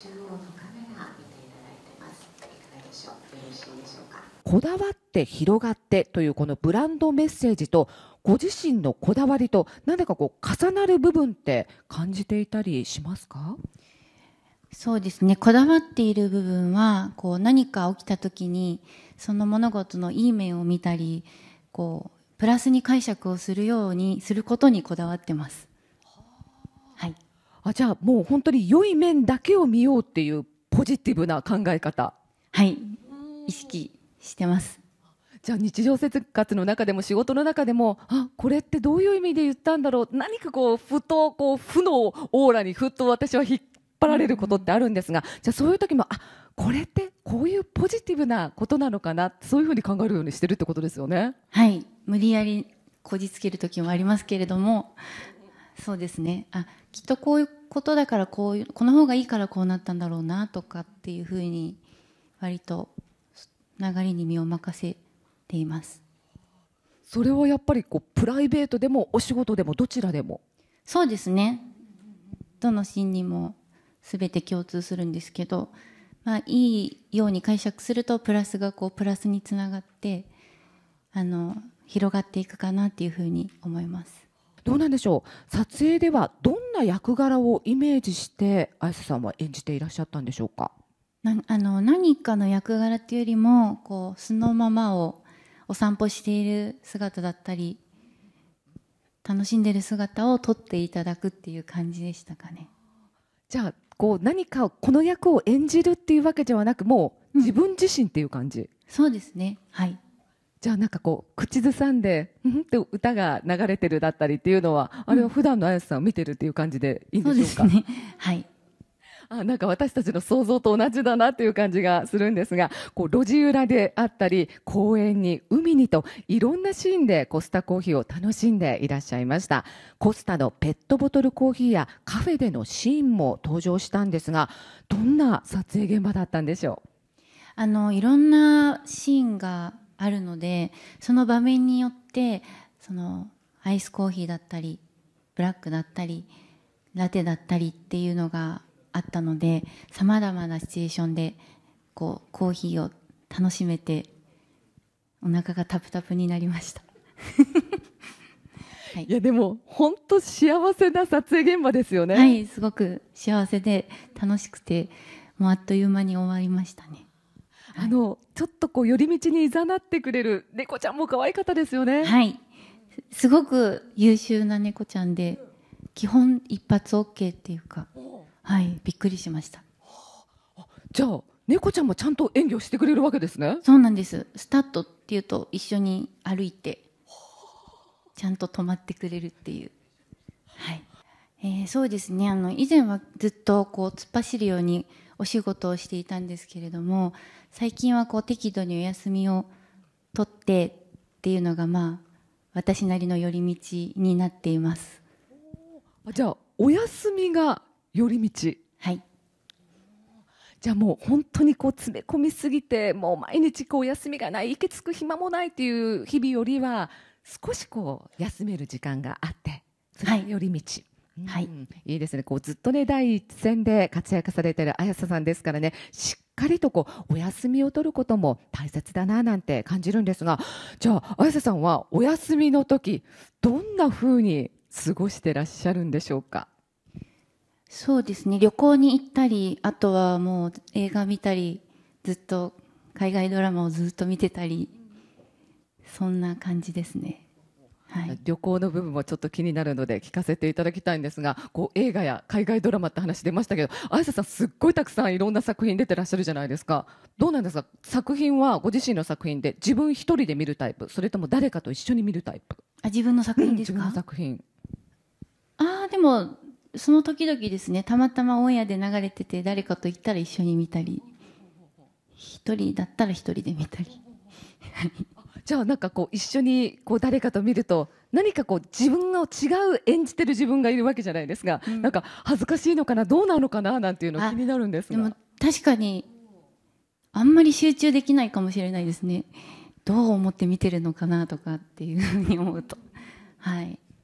中央のカメラ見ていただいてます。いかがでしょう。よろしいでしょうか。こだわって広がってというこのブランドメッセージとご自身のこだわりと何だかこう重なる部分って感じていたりしますか？そうですね。こだわっている部分はこう何か起きた時にその物事のいい面を見たり、こうプラスに解釈をするようにすることにこだわってます。あじゃあもう本当に良い面だけを見ようっていうポジティブな考え方はい意識してますじゃあ日常生活の中でも仕事の中でもあこれってどういう意味で言ったんだろう何かこうふとこう負のオーラにふっと私は引っ張られることってあるんですが、うんじゃあそういう時もあこれってこういうポジティブなことなのかなそういうふうに考えるようにしてるってことですよね。はい無理やりこじつける時もありますけれどもそうですねあきっとこういうことだからこういうこの方がいいからこうなったんだろうなとかっていうふうに割と流れに身を任せていますそれはやっぱりこうプライベートでもお仕事でもどちらでもそうですねどのシーンにも全て共通するんですけど、まあ、いいように解釈するとプラスがこうプラスにつながってあの広がっていくかなっていうふうに思います。どうなんでしょう撮影ではどんな役柄をイメージして綾瀬さんは演じていらっしゃったんでしょうかなあの何かの役柄っていうよりもこう素のままをお散歩している姿だったり楽しんでる姿を撮っていただくっていう感じでしたかね。じゃあこう何かこの役を演じるっていうわけではなくもう自分自身っていう感じ、うん、そうですねはいじゃあなんかこう口ずさんで「うん」って歌が流れてるだったりっていうのは、あれは普段の綾瀬さんを見てるっていう感じでいいんでしょうか、うんね、はいあなんか私たちの想像と同じだなという感じがするんですがこう路地裏であったり公園に海にといろんなシーンでコスタコーヒーを楽しんでいらっしゃいましたコスタのペットボトルコーヒーやカフェでのシーンも登場したんですがどんな撮影現場だったんでしょうあのいろんなシーンがあるのでその場面によってそのアイスコーヒーだったりブラックだったりラテだったりっていうのがあったのでさまざまなシチュエーションでこうコーヒーを楽しめてお腹がタプタプになりました。はい、いやでも本当幸せな撮影現場ですよねはいすごく幸せで楽しくてもうあっという間に終わりましたねあのちょっとこう寄り道にいざなってくれる猫ちゃんも可愛かったですよね。はいすごく優秀な猫ちゃんで基本一発 OK っていうか、はい、びっくりしました。じゃあ猫ちゃんもちゃんと演技をしてくれるわけですね。そうなんです。スタットっていうと一緒に歩いてちゃんと止まってくれるっていう。はい。えー、そうですね。あの以前はずっとこう突っ走るようにお仕事をしていたんですけれども最近はこう適度にお休みを取ってっていうのがまあ私なりの寄り道になっていますあじゃあお休みが寄り道はいじゃあもう本当にこう詰め込みすぎてもう毎日こう休みがない行き着く暇もないっていう日々よりは少しこう休める時間があってそれ寄り道、はいはい、いいですね、こうずっとね、第一線で活躍されてる綾瀬さんですからね、しっかりとこうお休みを取ることも大切だななんて感じるんですが、じゃあ、綾瀬さんはお休みの時どんな風に過ごしてらっしゃるんでしょうか。そうですね旅行に行ったりあとはもう映画見たりずっと海外ドラマをずっと見てたりそんな感じですねはい、旅行の部分もちょっと気になるので聞かせていただきたいんですがこう映画や海外ドラマって話出ましたけどあいささんすっごいたくさんいろんな作品出てらっしゃるじゃないですかどうなんですか作品はご自身の作品で自分一人で見るタイプそれとも誰かと一緒に見るタイプあ自分の作品ですか、うん、作品ああでもその時々ですねたまたまオンエアで流れてて誰かと行ったら一緒に見たり一人だったら一人で見たりじゃあなんかこう一緒にこう誰かと見ると何かこう自分が違う演じてる自分がいるわけじゃないですか、うん、なんか恥ずかしいのかなどうなのかななんていうの気になるんですでも確かにあんまり集中できないかもしれないですねどう思って見てるのかなとかっていうふうに思うとはい